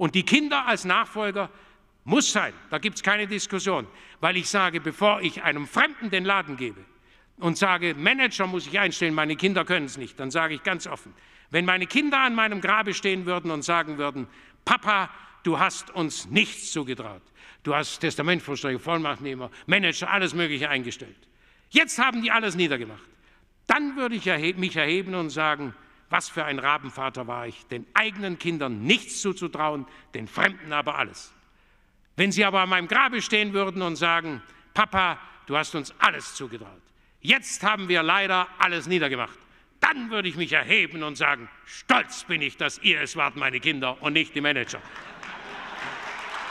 Und die Kinder als Nachfolger muss sein, da gibt es keine Diskussion, weil ich sage, bevor ich einem Fremden den Laden gebe und sage, Manager muss ich einstellen, meine Kinder können es nicht, dann sage ich ganz offen, wenn meine Kinder an meinem Grabe stehen würden und sagen würden, Papa, du hast uns nichts zugetraut, du hast Testamentvorschläge, Vollmachtnehmer, Manager, alles Mögliche eingestellt. Jetzt haben die alles niedergemacht. Dann würde ich mich erheben und sagen, was für ein Rabenvater war ich, den eigenen Kindern nichts zuzutrauen, den Fremden aber alles. Wenn sie aber an meinem Grabe stehen würden und sagen, Papa, du hast uns alles zugetraut, jetzt haben wir leider alles niedergemacht, dann würde ich mich erheben und sagen, stolz bin ich, dass ihr es wart, meine Kinder, und nicht die Manager.